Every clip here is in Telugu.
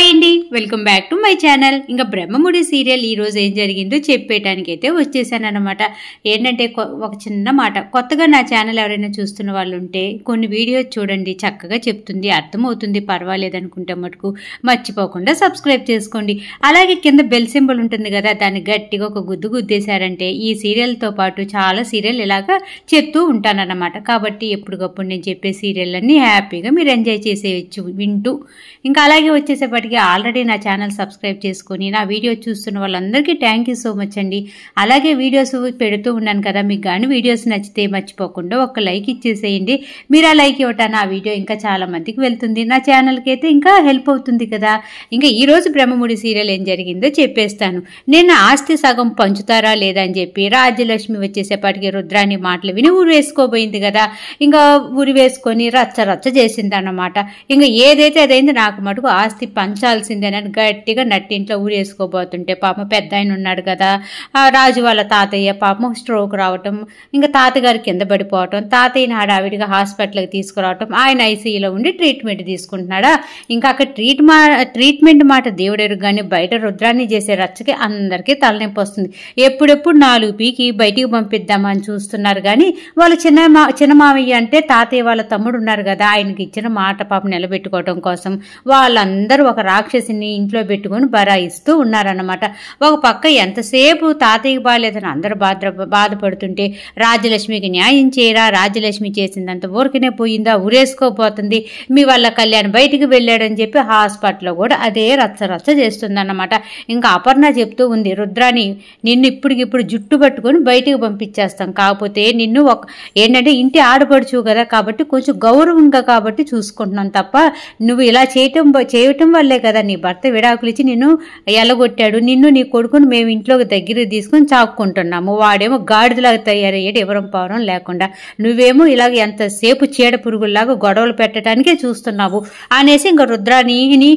హాయ్ అండి welcome back to my channel ఇంకా బ్రహ్మముడి సీరియల్ ఈరోజు ఏం జరిగిందో అయితే వచ్చేసాను అనమాట ఏంటంటే ఒక చిన్న మాట కొత్తగా నా ఛానల్ ఎవరైనా చూస్తున్న వాళ్ళు ఉంటే కొన్ని వీడియోస్ చూడండి చక్కగా చెప్తుంది అర్థమవుతుంది పర్వాలేదు అనుకుంటే మటుకు మర్చిపోకుండా సబ్స్క్రైబ్ చేసుకోండి అలాగే కింద బెల్ సింబల్ ఉంటుంది కదా దాన్ని గట్టిగా ఒక గుద్దు గుద్దేశారంటే ఈ సీరియల్తో పాటు చాలా సీరియల్ ఇలాగా చెప్తూ ఉంటానన్నమాట కాబట్టి ఎప్పటికప్పుడు నేను చెప్పే సీరియల్ అన్నీ హ్యాపీగా మీరు ఎంజాయ్ చేసేయచ్చు వింటూ ఇంకా అలాగే వచ్చేసేపటికి అలాగే ఆల్రెడీ నా ఛానల్ సబ్స్క్రైబ్ చేసుకొని నా వీడియో చూస్తున్న వాళ్ళందరికీ థ్యాంక్ యూ సో మచ్ అండి అలాగే వీడియోస్ పెడుతూ ఉన్నాను కదా మీకు కానీ వీడియోస్ నచ్చితే మర్చిపోకుండా ఒక లైక్ ఇచ్చేసేయండి మీరు ఆ లైక్ ఇవ్వట ఆ వీడియో ఇంకా చాలా మందికి వెళ్తుంది నా ఛానల్కి అయితే ఇంకా హెల్ప్ అవుతుంది కదా ఇంకా ఈరోజు బ్రహ్మముడి సీరియల్ ఏం జరిగిందో చెప్పేస్తాను నేను ఆస్తి సగం పంచుతారా లేదా అని చెప్పి రాజ్యలక్ష్మి వచ్చేసేపాటికి రుద్రాని మాటలు విని ఊరు వేసుకోబోయింది కదా ఇంకా ఊరి వేసుకొని రచ్చ రచ్చ అన్నమాట ఇంకా ఏదైతే అదైంది నాకు మటుకు ఆస్తి పంచ ఉంచాల్సిందేనని గట్టిగా నట్టింట్లో ఊరేసుకోబోతుంటే పాపం పెద్ద ఆయన ఉన్నాడు కదా రాజు వాళ్ళ తాతయ్య పాపం స్ట్రోక్ రావటం ఇంకా తాతగారు కింద పడిపోవటం తాతయ్యని హడావిడిగా హాస్పిటల్కి తీసుకురావటం ఆయన ఐసీయూలో ఉండి ట్రీట్మెంట్ తీసుకుంటున్నాడా ఇంకా అక్కడ మా ట్రీట్మెంట్ మాట దేవుడెరు కానీ బయట రుద్రాన్ని చేసే రచ్చకి అందరికీ తలనొప్పి వస్తుంది ఎప్పుడెప్పుడు నాలుగు పీకి బయటికి పంపిద్దామని చూస్తున్నారు కానీ వాళ్ళు చిన్న మా చిన్న మామయ్య అంటే తాతయ్య వాళ్ళ తమ్ముడు ఉన్నారు కదా ఆయనకి ఇచ్చిన మాట పాప నిలబెట్టుకోవడం కోసం వాళ్ళందరూ ఒక రాక్షసిని ఇంట్లో పెట్టుకొని బరాయిస్తూ ఉన్నారన్నమాట ఒక పక్క ఎంతసేపు తాతయ్యకి బాగాలేదని అందరు బాధ బాధపడుతుంటే రాజలక్ష్మికి న్యాయం చేయరా రాజలక్ష్మి చేసిందంత ఊరికనే పోయిందా ఉరేసుకోపోతుంది మీ వాళ్ళ కళ్యాణ్ బయటికి వెళ్ళాడని చెప్పి హాస్పిటల్లో కూడా అదే రచ్చ రచ్చ చేస్తుందన్నమాట ఇంకా అపర్ణ చెప్తూ ఉంది రుద్రాని నిన్ను ఇప్పటికిప్పుడు జుట్టు పట్టుకొని బయటికి పంపించేస్తాం కాకపోతే నిన్ను ఒక ఏంటంటే ఇంటి ఆడపడుచు కదా కాబట్టి కొంచెం గౌరవంగా కాబట్టి చూసుకుంటున్నాం తప్ప నువ్వు ఇలా చేయటం చేయటం వల్ల వల్లే కదా నీ భర్త విడాకులిచ్చి నిన్ను ఎలగొట్టాడు నిన్ను నీ కొడుకును మేము ఇంట్లోకి దగ్గర తీసుకొని చాక్కుంటున్నాము వాడేమో గాడిదలాగా తయారయ్యాడు ఎవరం పవరం లేకుండా నువ్వేమో ఇలాగ ఎంతసేపు చీడ పురుగుల్లాగా గొడవలు పెట్టడానికే చూస్తున్నావు అనేసి ఇంకా రుద్రాణిని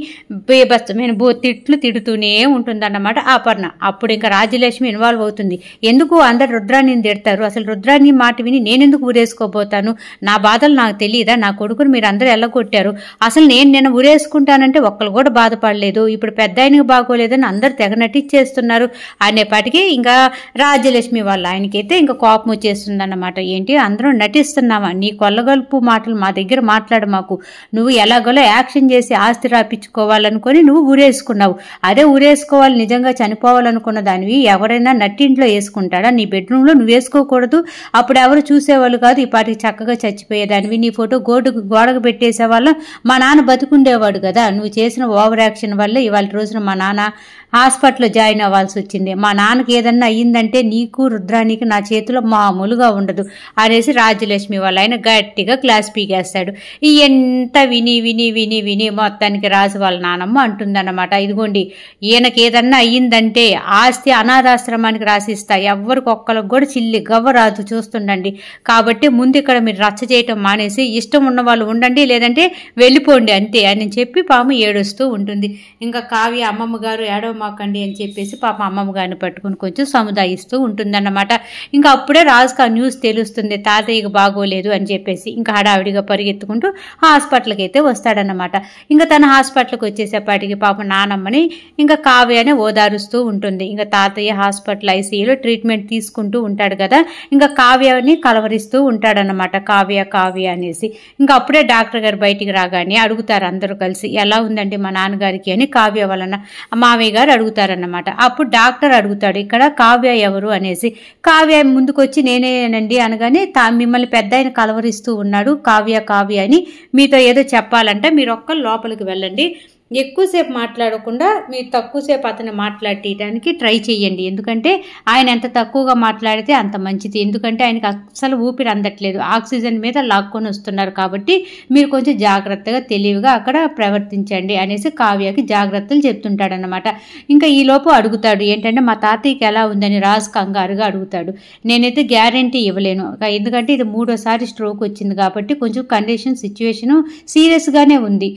బేబస్తమైన బో తిట్లు తిడుతూనే ఉంటుందన్నమాట ఆపర్ణ అప్పుడు ఇంకా రాజ్యలక్ష్మి ఇన్వాల్వ్ అవుతుంది ఎందుకు అందరు రుద్రాణిని తిడతారు అసలు రుద్రాణి మాట విని నేనెందుకు ఊరేసుకోబోతాను నా బాధలు నాకు తెలియదా నా కొడుకును మీరు అందరూ కొట్టారు అసలు నేను నేను ఊరేసుకుంటానంటే ఒక్కరు కూడా బాధపడలేదు ఇప్పుడు పెద్ద ఆయనకి బాగోలేదని అందరు తెగ నటించేస్తున్నారు అనేపాటికి ఇంకా రాజ్యలక్ష్మి వాళ్ళ ఆయనకైతే ఇంకా కోపం వచ్చేస్తుందన్నమాట ఏంటి అందరం నటిస్తున్నావా నీ కొల్లగలుపు మాటలు మా దగ్గర మాట్లాడు మాకు నువ్వు ఎలాగోలో యాక్షన్ చేసి ఆస్తి రాపించుకోవాలనుకొని నువ్వు ఊరేసుకున్నావు అదే ఊరేసుకోవాలి నిజంగా చనిపోవాలనుకున్న దానివి ఎవరైనా నట్టింట్లో వేసుకుంటాడా నీ బెడ్రూమ్లో నువ్వు వేసుకోకూడదు అప్పుడు ఎవరు చూసేవాళ్ళు కాదు ఈ పాటికి చక్కగా చచ్చిపోయేదానివి నీ ఫోటో గోడు గోడకు పెట్టేసే వాళ్ళం మా నాన్న బతుకుండేవాడు కదా నువ్వు చేసిన ఓవర్ యాక్షన్ వల్ల ఇవాళ రోజున మా నాన్న హాస్పిటల్లో జాయిన్ అవ్వాల్సి వచ్చింది మా నాన్నకి ఏదన్నా అయ్యిందంటే నీకు రుద్రానికి నా చేతిలో మామూలుగా ఉండదు అనేసి రాజలక్ష్మి వాళ్ళ ఆయన గట్టిగా క్లాస్ పీకేస్తాడు ఎంత విని విని విని విని మొత్తానికి రాజు వాళ్ళ నానమ్మ అంటుందన్నమాట ఇదిగోండి ఈయనకి ఏదన్నా అయ్యిందంటే ఆస్తి అనాథాశ్రమానికి రాసిస్తా ఎవరికి ఒక్కరికి కూడా చిల్లి గవ్వ రాదు చూస్తుండండి కాబట్టి ముందు ఇక్కడ మీరు రచ్చ చేయటం మానేసి ఇష్టం ఉన్న వాళ్ళు ఉండండి లేదంటే వెళ్ళిపోండి అంతే అని చెప్పి పాము ఏడుస్తూ ఉంటుంది ఇంకా కావ్య అమ్మమ్మ గారు ఏడవ మాకండి అని చెప్పేసి పాప అమ్మమ్మ గారిని పట్టుకుని కొంచెం సముదాయిస్తూ ఉంటుందన్నమాట ఇంకా అప్పుడే రాజుకు ఆ న్యూస్ తెలుస్తుంది తాతయ్యకు బాగోలేదు అని చెప్పేసి ఇంకా హడావిడిగా పరిగెత్తుకుంటూ హాస్పిటల్కి అయితే వస్తాడనమాట ఇంకా తన హాస్పిటల్కి వచ్చేసేపాటికి పాప నానమ్మని ఇంకా కావ్య అని ఓదారుస్తూ ఉంటుంది ఇంకా తాతయ్య హాస్పిటల్ ఐసీయూలో ట్రీట్మెంట్ తీసుకుంటూ ఉంటాడు కదా ఇంకా కావ్యని కలవరిస్తూ ఉంటాడనమాట కావ్య కావ్య అనేసి ఇంకా అప్పుడే డాక్టర్ గారు బయటికి రాగానే అడుగుతారు అందరూ కలిసి ఎలా ఉందండి మా నాన్నగారికి అని కావ్య వలన మావయ్య గారు అడుగుతారన్నమాట అప్పుడు డాక్టర్ అడుగుతాడు ఇక్కడ కావ్య ఎవరు అనేసి కావ్య ముందుకొచ్చి నేనేనండి అనగానే తా మిమ్మల్ని పెద్ద ఆయన కలవరిస్తూ ఉన్నాడు కావ్య కావ్య అని మీతో ఏదో చెప్పాలంటే మీరు ఒక్క లోపలికి వెళ్ళండి ఎక్కువసేపు మాట్లాడకుండా మీరు తక్కువసేపు అతను మాట్లాడటానికి ట్రై చేయండి ఎందుకంటే ఆయన ఎంత తక్కువగా మాట్లాడితే అంత మంచిది ఎందుకంటే ఆయనకు అస్సలు ఊపిరి అందట్లేదు ఆక్సిజన్ మీద లాక్కొని వస్తున్నారు కాబట్టి మీరు కొంచెం జాగ్రత్తగా తెలివిగా అక్కడ ప్రవర్తించండి అనేసి కావ్యకి జాగ్రత్తలు చెప్తుంటాడనమాట ఇంకా ఈలోపు అడుగుతాడు ఏంటంటే మా తాతయ్యకి ఎలా ఉందని రాజ్ కంగారుగా అడుగుతాడు నేనైతే గ్యారంటీ ఇవ్వలేను ఎందుకంటే ఇది మూడోసారి స్ట్రోక్ వచ్చింది కాబట్టి కొంచెం కండిషన్ సిచ్యువేషను సీరియస్గానే ఉంది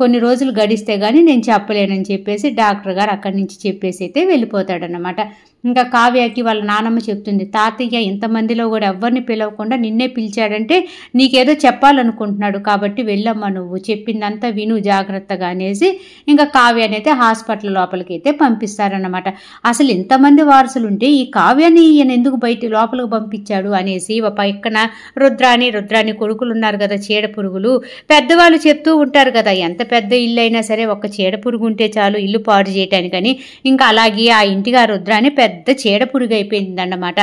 కొన్ని రోజులు గడిస్తే కానీ నేను చెప్పలేనని చెప్పేసి డాక్టర్ గారు అక్కడి నుంచి చెప్పేసి అయితే వెళ్ళిపోతాడనమాట ఇంకా కావ్యాకి వాళ్ళ నానమ్మ చెప్తుంది తాతయ్య ఇంతమందిలో కూడా ఎవరిని పిలవకుండా నిన్నే పిలిచాడంటే నీకేదో చెప్పాలనుకుంటున్నాడు కాబట్టి వెళ్ళమ్మా నువ్వు చెప్పిందంతా విను జాగ్రత్తగా అనేసి ఇంకా కావ్యాని అయితే హాస్పిటల్ లోపలికి అయితే పంపిస్తారనమాట అసలు ఇంతమంది వారసులు ఉంటే ఈ కావ్యాన్ని ఈయన ఎందుకు బయట లోపలికి పంపించాడు అనేసి పక్కన రుద్రాని రుద్రాని కొడుకులు ఉన్నారు కదా చీడ పురుగులు పెద్దవాళ్ళు చెప్తూ ఉంటారు కదా ఎంత పెద్ద ఇల్లు అయినా సరే ఒక చీడ పురుగు ఉంటే చాలు ఇల్లు పాడు చేయటానికని ఇంకా అలాగే ఆ ఇంటిగా రుద్రాని పెద్ద పెద్ద చీడ పురుగు అయిపోయిందన్నమాట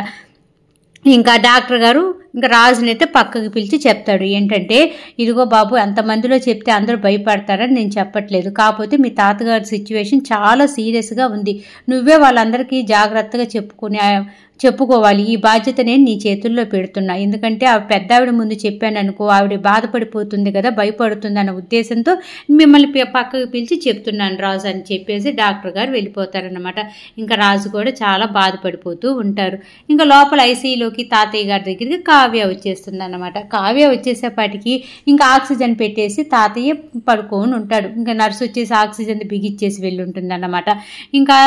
ఇంకా డాక్టర్ గారు ఇంకా రాజుని అయితే పక్కకు పిలిచి చెప్తాడు ఏంటంటే ఇదిగో బాబు ఎంతమందిలో చెప్తే అందరూ భయపడతారని నేను చెప్పట్లేదు కాకపోతే మీ తాతగారి సిచ్యువేషన్ చాలా సీరియస్గా ఉంది నువ్వే వాళ్ళందరికీ జాగ్రత్తగా చెప్పుకునే చెప్పుకోవాలి ఈ బాధ్యత నేను నీ చేతుల్లో పెడుతున్నా ఎందుకంటే ఆ పెద్ద ఆవిడ ముందు చెప్పాను అనుకో ఆవిడ బాధపడిపోతుంది కదా భయపడుతుంది అన్న ఉద్దేశంతో మిమ్మల్ని పక్కకు పిలిచి చెప్తున్నాను రాజు అని చెప్పేసి డాక్టర్ గారు వెళ్ళిపోతారనమాట ఇంకా రాజు కూడా చాలా బాధపడిపోతూ ఉంటారు ఇంకా లోపల ఐసీయూలోకి తాతయ్య గారి దగ్గరికి కావ్య వచ్చేస్తుంది అనమాట కావ్య వచ్చేసేపాటికి ఇంకా ఆక్సిజన్ పెట్టేసి తాతయ్య పడుకొని ఉంటాడు ఇంకా నర్సు వచ్చేసి ఆక్సిజన్ బిగిచ్చేసి వెళ్ళి ఉంటుందన్నమాట ఇంకా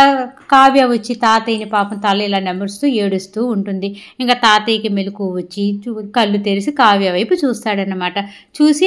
కావ్య వచ్చి తాతయ్యని పాపం తల ఇలా నెమరుస్తూ ఏడుస్తూ ఉంటుంది ఇంకా తాతయ్యకి మెలకు వచ్చి కళ్ళు తెరిసి కావ్య వైపు చూస్తాడనమాట చూసి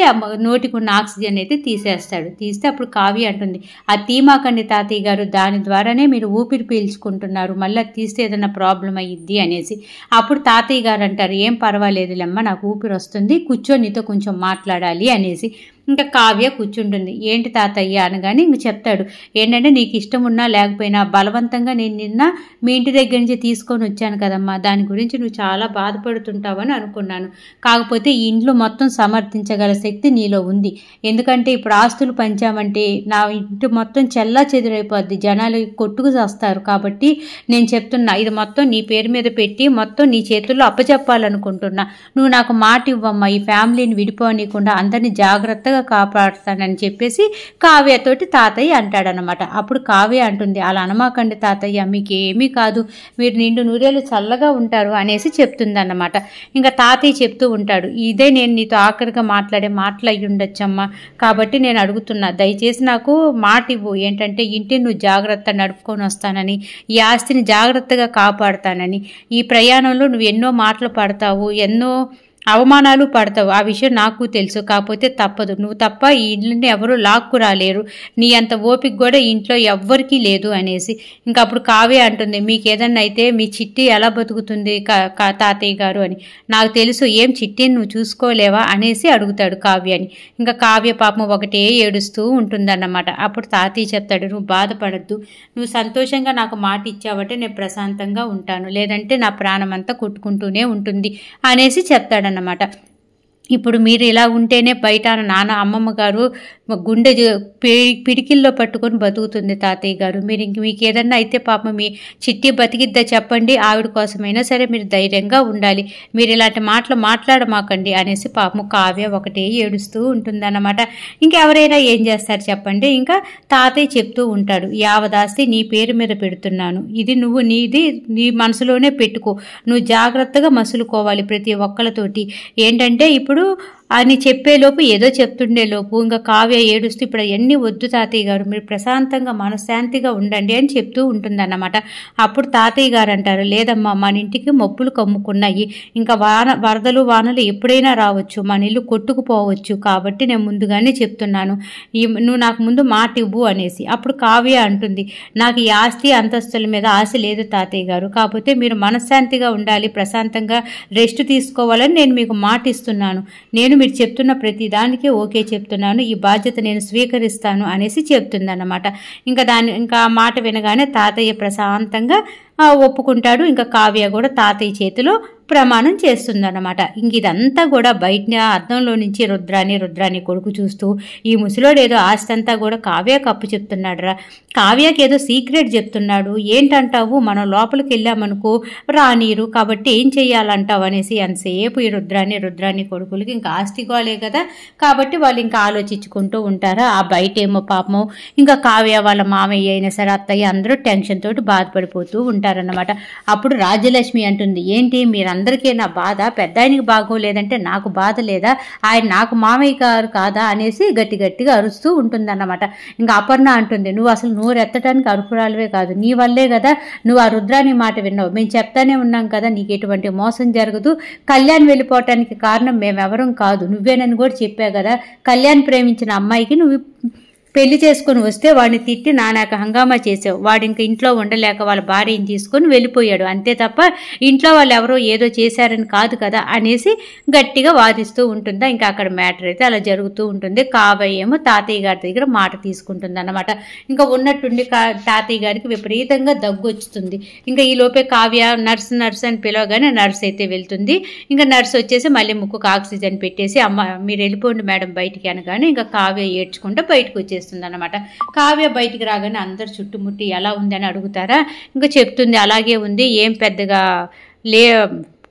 ఉన్న ఆక్సిజన్ అయితే తీసేస్తాడు తీస్తే అప్పుడు కావ్య అంటుంది ఆ తీమాకండి తాతయ్య గారు దాని ద్వారానే మీరు ఊపిరి పీల్చుకుంటున్నారు మళ్ళీ తీస్తే ఏదైనా ప్రాబ్లం అయ్యిద్ది అనేసి అప్పుడు తాతయ్య గారు అంటారు ఏం పర్వాలేదులేమ్మా నాకు ఊపిరి వస్తుంది కూర్చొని నీతో కొంచెం మాట్లాడాలి అనేసి ఇంకా కావ్య కూర్చుంటుంది ఏంటి తాతయ్య అనగానే ఇంక చెప్తాడు ఏంటంటే నీకు ఇష్టం ఉన్నా లేకపోయినా బలవంతంగా నేను నిన్న మీ ఇంటి దగ్గర నుంచి తీసుకొని వచ్చాను కదమ్మా దాని గురించి నువ్వు చాలా బాధపడుతుంటావని అనుకున్నాను కాకపోతే ఈ ఇంట్లో మొత్తం సమర్థించగల శక్తి నీలో ఉంది ఎందుకంటే ఇప్పుడు ఆస్తులు పంచామంటే నా ఇంటి మొత్తం చెల్లా చెదురైపోద్ది జనాలు కొట్టుకు చేస్తారు కాబట్టి నేను చెప్తున్నా ఇది మొత్తం నీ పేరు మీద పెట్టి మొత్తం నీ చేతుల్లో అప్పచెప్పాలనుకుంటున్నా నువ్వు నాకు మాట ఇవ్వమ్మా ఈ ఫ్యామిలీని విడిపోనీయకుండా అందరినీ జాగ్రత్తగా జాగ్రత్తగా కాపాడుతానని చెప్పేసి కావ్యతోటి తాతయ్య అంటాడనమాట అప్పుడు కావ్య అంటుంది అలా అనమాకండి తాతయ్య మీకు ఏమీ కాదు మీరు నిండు నూరేళ్ళు చల్లగా ఉంటారు అనేసి చెప్తుంది అనమాట ఇంకా తాతయ్య చెప్తూ ఉంటాడు ఇదే నేను నీతో ఆఖరిగా మాట్లాడే మాటలయ్యి ఉండొచ్చమ్మా కాబట్టి నేను అడుగుతున్నా దయచేసి నాకు మాట ఇవ్వు ఏంటంటే ఇంటిని నువ్వు జాగ్రత్త నడుపుకొని వస్తానని ఈ ఆస్తిని జాగ్రత్తగా కాపాడుతానని ఈ ప్రయాణంలో నువ్వు ఎన్నో మాటలు పడతావు ఎన్నో అవమానాలు పడతావు ఆ విషయం నాకు తెలుసు కాకపోతే తప్పదు నువ్వు తప్ప ఈ ఇంటిని ఎవరు లాక్కు రాలేరు నీ అంత ఓపిక కూడా ఇంట్లో ఎవ్వరికీ లేదు అనేసి ఇంకా అప్పుడు కావే అంటుంది మీకు ఏదన్నా అయితే మీ చిట్టి ఎలా బతుకుతుంది తాతయ్య గారు అని నాకు తెలుసు ఏం చిట్టిని నువ్వు చూసుకోలేవా అనేసి అడుగుతాడు కావ్య అని ఇంకా కావ్య పాపం ఒకటే ఏడుస్తూ ఉంటుందన్నమాట అప్పుడు తాతయ్య చెప్తాడు నువ్వు బాధపడద్దు నువ్వు సంతోషంగా నాకు మాట ఇచ్చావంటే నేను ప్రశాంతంగా ఉంటాను లేదంటే నా ప్రాణం అంతా కొట్టుకుంటూనే ఉంటుంది అనేసి చెప్తాడు అన్నమాట ఇప్పుడు మీరు ఇలా ఉంటేనే బయట నాన్న అమ్మమ్మ గారు గుండె పిడికిల్లో పట్టుకొని బతుకుతుంది తాతయ్య గారు మీరు ఇంక మీకు ఏదన్నా అయితే పాప మీ చిట్టి బతికిద్దా చెప్పండి ఆవిడ కోసమైనా సరే మీరు ధైర్యంగా ఉండాలి మీరు ఇలాంటి మాటలు మాట్లాడమాకండి అనేసి పాపము కావ్య ఒకటే ఏడుస్తూ ఉంటుందన్నమాట ఇంకెవరైనా ఏం చేస్తారు చెప్పండి ఇంకా తాతయ్య చెప్తూ ఉంటాడు యావదాస్తి నీ పేరు మీద పెడుతున్నాను ఇది నువ్వు నీది నీ మనసులోనే పెట్టుకో నువ్వు జాగ్రత్తగా మసులుకోవాలి ప్రతి ఒక్కళ్ళతోటి ఏంటంటే ఇప్పుడు ఆయన చెప్పేలోపు ఏదో చెప్తుండేలోపు ఇంకా కావ్య ఏడుస్తూ ఇప్పుడు అవన్నీ వద్దు తాతయ్య గారు మీరు ప్రశాంతంగా మనశ్శాంతిగా ఉండండి అని చెప్తూ ఉంటుందన్నమాట అప్పుడు తాతయ్య గారు అంటారు లేదమ్మా మన ఇంటికి మబ్బులు కమ్ముకున్నాయి ఇంకా వాన వరదలు వానలు ఎప్పుడైనా రావచ్చు మన ఇల్లు కొట్టుకుపోవచ్చు కాబట్టి నేను ముందుగానే చెప్తున్నాను నువ్వు నాకు ముందు మాట ఇవ్వు అనేసి అప్పుడు కావ్య అంటుంది నాకు ఈ ఆస్తి అంతస్తుల మీద ఆశ లేదు తాతయ్య గారు కాకపోతే మీరు మనశ్శాంతిగా ఉండాలి ప్రశాంతంగా రెస్ట్ తీసుకోవాలని నేను మీకు మాట ఇస్తున్నాను నేను నేను మీరు చెప్తున్న ప్రతి దానికే ఓకే చెప్తున్నాను ఈ బాధ్యత నేను స్వీకరిస్తాను అనేసి చెప్తుందన్నమాట ఇంకా దాని ఇంకా మాట వినగానే తాతయ్య ప్రశాంతంగా ఒప్పుకుంటాడు ఇంకా కావ్య కూడా తాతయ్య చేతిలో ప్రమాణం చేస్తుందన్నమాట ఇంక ఇదంతా కూడా బయట అర్థంలో నుంచి రుద్రాన్ని రుద్రాన్ని కొడుకు చూస్తూ ఈ ఆస్తి ఆస్తంతా కూడా కావ్యకు అప్పు చెప్తున్నాడురా కావ్యకి ఏదో సీక్రెట్ చెప్తున్నాడు ఏంటంటావు మనం లోపలికి వెళ్ళామనుకో రానీరు కాబట్టి ఏం చెయ్యాలంటావు అనేసి అంతసేపు ఈ రుద్రాని రుద్రాన్ని కొడుకులకి ఇంకా ఆస్తి గోలే కదా కాబట్టి వాళ్ళు ఇంకా ఆలోచించుకుంటూ ఉంటారా ఆ బయట ఏమో పాపము ఇంకా కావ్య వాళ్ళ మామయ్య అయినా సరే అత్తయ్య అందరూ టెన్షన్ తోటి బాధపడిపోతూ ఉంటారన్నమాట అప్పుడు రాజ్యలక్ష్మి అంటుంది ఏంటి మీరు అందరికీ నా బాధ పెద్ద ఆయనకి బాగోలేదంటే నాకు బాధ లేదా ఆయన నాకు మామయ్య గారు కాదా అనేసి గట్టి గట్టిగా అరుస్తూ ఉంటుందన్నమాట ఇంకా అపర్ణ అంటుంది నువ్వు అసలు ఎత్తడానికి అర్హురాలవే కాదు నీ వల్లే కదా నువ్వు ఆ రుద్రాని మాట విన్నావు మేము చెప్తానే ఉన్నాం కదా నీకు ఎటువంటి మోసం జరగదు కళ్యాణ్ వెళ్ళిపోవటానికి కారణం మేమెవరం కాదు నువ్వేనని కూడా చెప్పావు కదా కళ్యాణ్ ప్రేమించిన అమ్మాయికి నువ్వు పెళ్లి చేసుకుని వస్తే వాడిని తిట్టి నానాక హంగామా చేసావు వాడింక ఇంట్లో ఉండలేక వాళ్ళ భార్యని తీసుకుని వెళ్ళిపోయాడు అంతే తప్ప ఇంట్లో వాళ్ళు ఎవరో ఏదో చేశారని కాదు కదా అనేసి గట్టిగా వాదిస్తూ ఉంటుందా ఇంకా అక్కడ మ్యాటర్ అయితే అలా జరుగుతూ ఉంటుంది కాబోయే ఏమో తాతయ్య గారి దగ్గర మాట తీసుకుంటుంది అనమాట ఇంకా ఉన్నట్టుండి తాతయ్య గారికి విపరీతంగా దగ్గు వచ్చుతుంది ఇంకా ఈ లోపే కావ్య నర్స్ నర్స్ అని పిలవగానే నర్స్ అయితే వెళ్తుంది ఇంకా నర్స్ వచ్చేసి మళ్ళీ ముక్కుకు ఆక్సిజన్ పెట్టేసి అమ్మ మీరు వెళ్ళిపోండి మేడం బయటికి అనగానే ఇంకా కావ్య ఏడ్చుకుంటూ బయటకు వచ్చేసి అనమాట కావ్య బయటికి రాగానే అందరు చుట్టుముట్టి ఎలా ఉందని అడుగుతారా ఇంకా చెప్తుంది అలాగే ఉంది ఏం పెద్దగా లే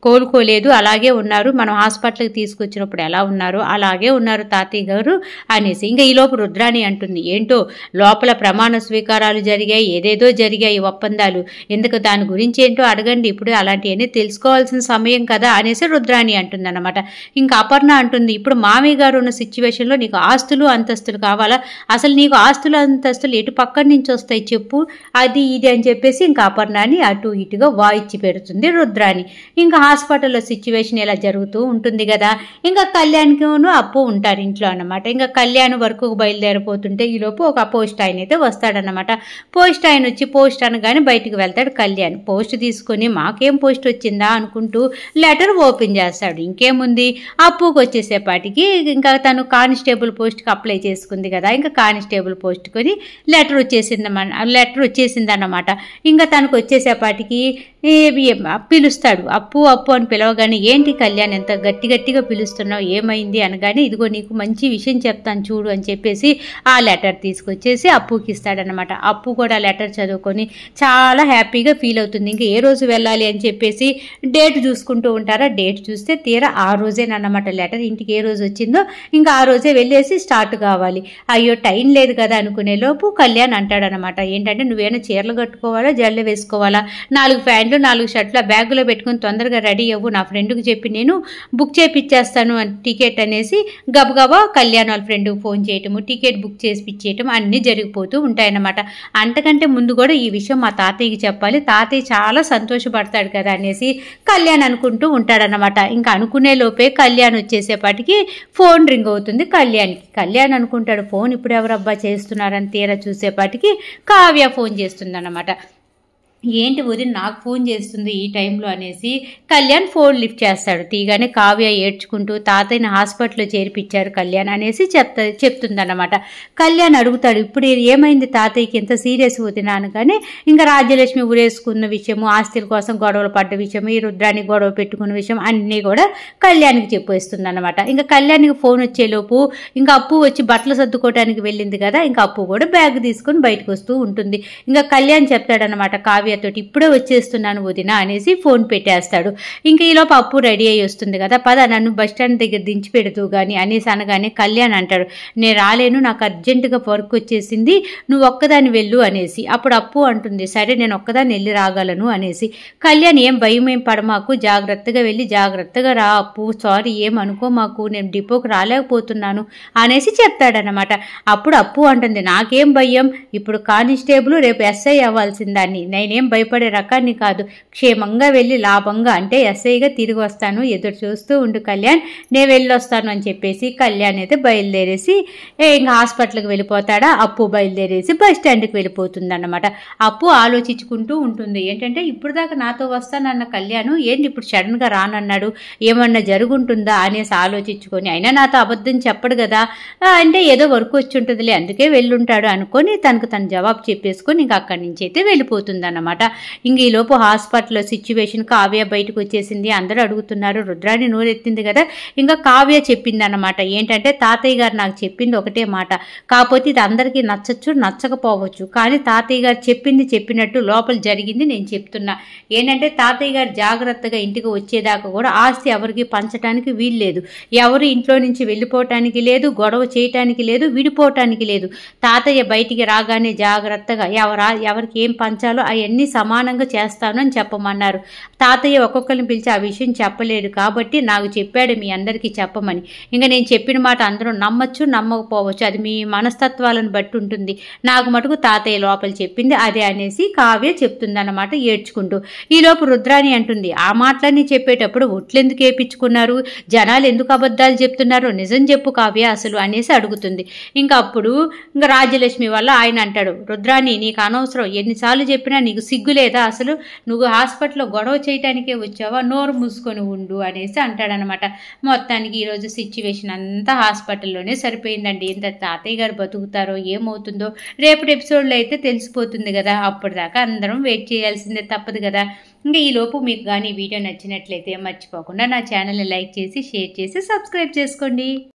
కోలుకోలేదు అలాగే ఉన్నారు మనం హాస్పిటల్కి తీసుకొచ్చినప్పుడు ఎలా ఉన్నారు అలాగే ఉన్నారు తాతయ్య గారు అనేసి ఇంకా ఈలోపు రుద్రాణి అంటుంది ఏంటో లోపల ప్రమాణ స్వీకారాలు జరిగాయి ఏదేదో జరిగాయి ఒప్పందాలు ఎందుకు దాని గురించి ఏంటో అడగండి ఇప్పుడు అలాంటివన్నీ తెలుసుకోవాల్సిన సమయం కదా అనేసి రుద్రాణి అనమాట ఇంకా అపర్ణ అంటుంది ఇప్పుడు మామయ్య గారు ఉన్న సిచ్యువేషన్లో నీకు ఆస్తులు అంతస్తులు కావాలా అసలు నీకు ఆస్తులు అంతస్తులు ఇటు పక్కన నుంచి వస్తాయి చెప్పు అది ఇది అని చెప్పేసి ఇంకా అపర్ణాన్ని అటు ఇటుగా వాయిచ్చి పెడుతుంది రుద్రాణి ఇంకా హాస్పిటల్లో సిచ్యువేషన్ ఇలా జరుగుతూ ఉంటుంది కదా ఇంకా కళ్యాణ్కిను అప్పు ఉంటారు ఇంట్లో అనమాట ఇంకా కళ్యాణ్ వరకు బయలుదేరిపోతుంటే ఈలోపు ఒక పోస్ట్ ఆయన అయితే వస్తాడనమాట పోస్ట్ ఆయన వచ్చి పోస్ట్ అనగానే బయటికి వెళ్తాడు కళ్యాణ్ పోస్ట్ తీసుకొని మాకేం పోస్ట్ వచ్చిందా అనుకుంటూ లెటర్ ఓపెన్ చేస్తాడు ఇంకేముంది అప్పుకి వచ్చేసేపాటికి ఇంకా తను కానిస్టేబుల్ పోస్ట్కి అప్లై చేసుకుంది కదా ఇంకా కానిస్టేబుల్ పోస్ట్కొని లెటర్ వచ్చేసింది లెటర్ వచ్చేసిందన్నమాట ఇంకా తనకు వచ్చేసేపాటికి పిలుస్తాడు అప్పు అప్పు పప్పు అని పిలవగానే ఏంటి కళ్యాణ్ ఎంత గట్టి గట్టిగా పిలుస్తున్నావు ఏమైంది అనగానే ఇదిగో నీకు మంచి విషయం చెప్తాను చూడు అని చెప్పేసి ఆ లెటర్ తీసుకొచ్చేసి అప్పుకి ఇస్తాడనమాట అప్పు కూడా లెటర్ చదువుకొని చాలా హ్యాపీగా ఫీల్ అవుతుంది ఇంకా ఏ రోజు వెళ్ళాలి అని చెప్పేసి డేట్ చూసుకుంటూ ఉంటారా డేట్ చూస్తే తీరా ఆ రోజేనమాట లెటర్ ఇంటికి ఏ రోజు వచ్చిందో ఇంకా ఆ రోజే వెళ్ళేసి స్టార్ట్ కావాలి అయ్యో టైం లేదు కదా అనుకునే లోపు కళ్యాణ్ అంటాడనమాట ఏంటంటే నువ్వేమైనా చీరలు కట్టుకోవాలా జడలు వేసుకోవాలా నాలుగు ప్యాంట్లు నాలుగు షర్ట్లు బ్యాగులో పెట్టుకుని తొందరగా రెడీ అవ్వు నా ఫ్రెండ్కి చెప్పి నేను బుక్ చేపిచ్చేస్తాను అని టికెట్ అనేసి గబగబా కళ్యాణ్ వాళ్ళ ఫ్రెండ్కి ఫోన్ చేయటము టికెట్ బుక్ చేసి అన్నీ జరిగిపోతూ ఉంటాయన్నమాట అంతకంటే ముందు కూడా ఈ విషయం మా తాతయ్యకి చెప్పాలి తాతయ్య చాలా సంతోషపడతాడు కదా అనేసి కళ్యాణ్ అనుకుంటూ ఉంటాడనమాట ఇంకా అనుకునే లోపే కళ్యాణ్ వచ్చేసేపాటికి ఫోన్ రింగ్ అవుతుంది కళ్యాణ్కి కళ్యాణ్ అనుకుంటాడు ఫోన్ ఇప్పుడు ఎవరబ్బా చేస్తున్నారని తీరా చూసేపాటికి కావ్య ఫోన్ చేస్తుందన్నమాట ఏంటి వదిన నాకు ఫోన్ చేస్తుంది ఈ టైంలో అనేసి కళ్యాణ్ ఫోన్ లిఫ్ట్ చేస్తాడు తీగానే కావ్య ఏడ్చుకుంటూ తాతయ్యని హాస్పిటల్లో చేర్పించారు కళ్యాణ్ అనేసి చెప్తా అనమాట కళ్యాణ్ అడుగుతాడు ఇప్పుడు ఏమైంది తాతయ్యకి ఎంత సీరియస్ వదినాను కానీ ఇంకా రాజ్యలక్ష్మి ఉరేసుకున్న విషయము ఆస్తుల కోసం గొడవలు పడ్డ విషయం ఈ రుద్రానికి గొడవ పెట్టుకున్న విషయం అన్నీ కూడా కళ్యాణ్కి చెప్పేస్తుంది అనమాట ఇంకా కళ్యాణ్కి ఫోన్ వచ్చేలోపు ఇంకా అప్పు వచ్చి బట్టలు సర్దుకోవడానికి వెళ్ళింది కదా ఇంకా అప్పు కూడా బ్యాగ్ తీసుకుని బయటకు వస్తూ ఉంటుంది ఇంకా కళ్యాణ్ చెప్తాడనమాట కావ్య భార్యతోటి ఇప్పుడే వచ్చేస్తున్నాను వదిన అనేసి ఫోన్ పెట్టేస్తాడు ఇంకా ఈలోపు అప్పు రెడీ అయ్యి వస్తుంది కదా పద నన్ను బస్టాండ్ దగ్గర దించి పెడుతూ కానీ అనేసి అనగానే కళ్యాణ్ అంటాడు నేను రాలేను నాకు అర్జెంటుగా వర్క్ వచ్చేసింది నువ్వు ఒక్కదాని వెళ్ళు అనేసి అప్పుడు అప్పు అంటుంది సరే నేను ఒక్కదాన్ని వెళ్ళి రాగలను అనేసి కళ్యాణ్ ఏం భయం ఏం పడమాకు జాగ్రత్తగా వెళ్ళి జాగ్రత్తగా రా అప్పు సారీ ఏం మాకు నేను డిపోకి రాలేకపోతున్నాను అనేసి చెప్తాడనమాట అప్పుడు అప్పు అంటుంది నాకేం భయం ఇప్పుడు కానిస్టేబుల్ రేపు ఎస్ఐ అవ్వాల్సిందాన్ని నేనేం ఏం భయపడే రకాన్ని కాదు క్షేమంగా వెళ్ళి లాభంగా అంటే ఎస్ఐగా తిరిగి వస్తాను ఎదురు చూస్తూ ఉండు కళ్యాణ్ నేను వెళ్ళొస్తాను అని చెప్పేసి కళ్యాణ్ అయితే బయలుదేరేసి ఇంకా హాస్పిటల్కి వెళ్ళిపోతాడా అప్పు బయలుదేరేసి బస్ స్టాండ్కి వెళ్ళిపోతుందన్నమాట అప్పు ఆలోచించుకుంటూ ఉంటుంది ఏంటంటే ఇప్పుడు దాకా నాతో వస్తానన్న కళ్యాణ్ ఏంటి ఇప్పుడు సడన్గా రానన్నాడు ఏమన్నా జరుగుంటుందా అనేసి ఆలోచించుకొని అయినా నాతో అబద్ధం చెప్పడు కదా అంటే ఏదో వర్క్ వచ్చి ఉంటుందిలే అందుకే వెళ్ళుంటాడు అనుకొని తనకు తన జవాబు చెప్పేసుకొని ఇంకా అక్కడి నుంచి అయితే వెళ్ళిపోతుందన్నమాట అనమాట ఇంక ఈలోపు హాస్పిటల్ సిచ్యువేషన్ కావ్య బయటకు వచ్చేసింది అందరూ అడుగుతున్నారు రుద్రాన్ని నూరెత్తింది కదా ఇంకా కావ్య చెప్పింది అనమాట ఏంటంటే తాతయ్య గారు నాకు చెప్పింది ఒకటే మాట కాకపోతే ఇది అందరికీ నచ్చచ్చు నచ్చకపోవచ్చు కానీ తాతయ్య గారు చెప్పింది చెప్పినట్టు లోపల జరిగింది నేను చెప్తున్నా ఏంటంటే తాతయ్య గారు జాగ్రత్తగా ఇంటికి వచ్చేదాకా కూడా ఆస్తి ఎవరికి పంచడానికి వీల్లేదు ఎవరు ఇంట్లో నుంచి వెళ్ళిపోవటానికి లేదు గొడవ చేయటానికి లేదు విడిపోవటానికి లేదు తాతయ్య బయటికి రాగానే జాగ్రత్తగా ఎవరా ఎవరికి ఏం పంచాలో అవన్నీ అన్నీ సమానంగా చేస్తాను అని చెప్పమన్నారు తాతయ్య ఒక్కొక్కరిని పిలిచి ఆ విషయం చెప్పలేడు కాబట్టి నాకు చెప్పాడు మీ అందరికీ చెప్పమని ఇంకా నేను చెప్పిన మాట అందరూ నమ్మచ్చు నమ్మకపోవచ్చు అది మీ మనస్తత్వాలను బట్టి ఉంటుంది నాకు మటుకు తాతయ్య లోపల చెప్పింది అదే అనేసి కావ్య చెప్తుందన్నమాట ఏడ్చుకుంటూ ఈలోపు రుద్రాణి అంటుంది ఆ మాటలన్నీ చెప్పేటప్పుడు ఒట్లెందుకు ఏపించుకున్నారు జనాలు ఎందుకు అబద్ధాలు చెప్తున్నారు నిజం చెప్పు కావ్య అసలు అనేసి అడుగుతుంది ఇంకా అప్పుడు ఇంకా రాజ్యలక్ష్మి వల్ల ఆయన అంటాడు రుద్రాణి నీకు అనవసరం ఎన్నిసార్లు చెప్పినా నీకు సిగ్గులేదా అసలు నువ్వు హాస్పిటల్లో గొడవ చేయటానికే వచ్చావా నోరు మూసుకొని ఉండు అనేసి అంటాడనమాట మొత్తానికి ఈరోజు సిచ్యువేషన్ అంతా హాస్పిటల్లోనే సరిపోయిందండి ఇంత తాతయ్య గారు బతుకుతారో ఏమవుతుందో రేపటి ఎపిసోడ్లో అయితే తెలిసిపోతుంది కదా అప్పటిదాకా అందరం వెయిట్ చేయాల్సిందే తప్పదు కదా ఇంకా ఈలోపు మీకు కానీ వీడియో నచ్చినట్లయితే మర్చిపోకుండా నా ఛానల్ని లైక్ చేసి షేర్ చేసి సబ్స్క్రైబ్ చేసుకోండి